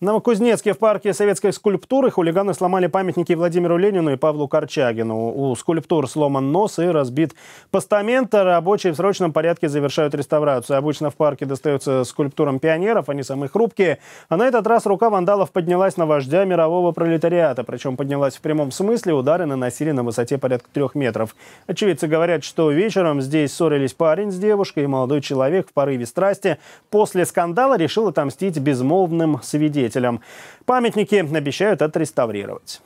Новокузнецке в парке советской скульптуры хулиганы сломали памятники Владимиру Ленину и Павлу Корчагину. У скульптур сломан нос и разбит постамент. Рабочие в срочном порядке завершают реставрацию. Обычно в парке достаются скульптурам пионеров, они самые хрупкие. А на этот раз рука вандалов поднялась на вождя мирового пролетариата. Причем поднялась в прямом смысле, удары наносили на высоте порядка трех метров. Очевидцы говорят, что вечером здесь ссорились парень с девушкой и молодой человек в порыве страсти. После скандала решил отомстить безмолвным свидетелям свидетелям. Памятники обещают отреставрировать.